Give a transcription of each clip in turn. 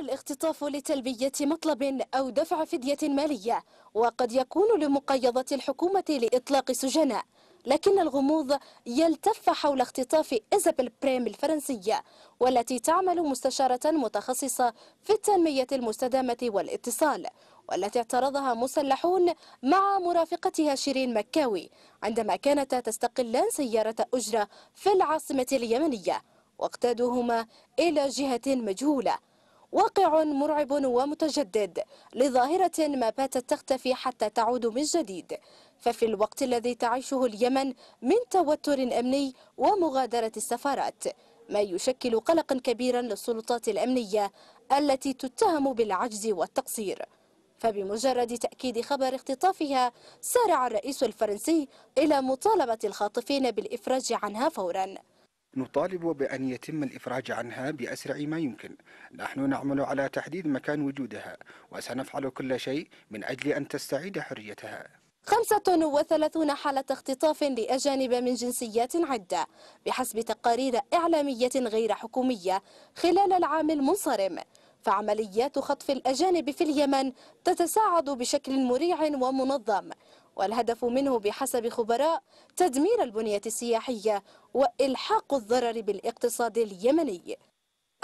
الاختطاف لتلبية مطلب أو دفع فدية مالية وقد يكون لمقيضة الحكومة لإطلاق سجناء لكن الغموض يلتف حول اختطاف إيزابيل بريم الفرنسية والتي تعمل مستشارة متخصصة في التنمية المستدامة والاتصال والتي اعترضها مسلحون مع مرافقتها شيرين مكاوي عندما كانتا تستقلان سيارة أجرة في العاصمة اليمنية واقتادوهما إلى جهة مجهولة واقع مرعب ومتجدد لظاهرة ما باتت تختفي حتى تعود من جديد ففي الوقت الذي تعيشه اليمن من توتر أمني ومغادرة السفارات ما يشكل قلقا كبيرا للسلطات الأمنية التي تتهم بالعجز والتقصير فبمجرد تأكيد خبر اختطافها سارع الرئيس الفرنسي إلى مطالبة الخاطفين بالإفراج عنها فوراً نطالب بأن يتم الإفراج عنها بأسرع ما يمكن نحن نعمل على تحديد مكان وجودها وسنفعل كل شيء من أجل أن تستعيد حريتها 35 حالة اختطاف لأجانب من جنسيات عدة بحسب تقارير إعلامية غير حكومية خلال العام المنصرم فعمليات خطف الأجانب في اليمن تتساعد بشكل مريع ومنظم والهدف منه بحسب خبراء تدمير البنية السياحية وإلحاق الضرر بالاقتصاد اليمني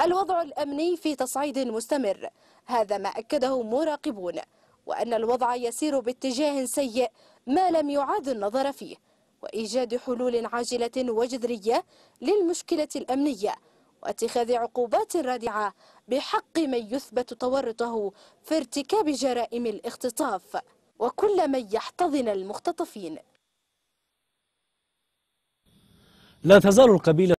الوضع الأمني في تصعيد مستمر هذا ما أكده مراقبون وأن الوضع يسير باتجاه سيء ما لم يعاد النظر فيه وإيجاد حلول عاجلة وجذرية للمشكلة الأمنية واتخاذ عقوبات رادعة بحق من يثبت تورطه في ارتكاب جرائم الاختطاف وكل من يحتضن المختطفين لا تزال القبيلة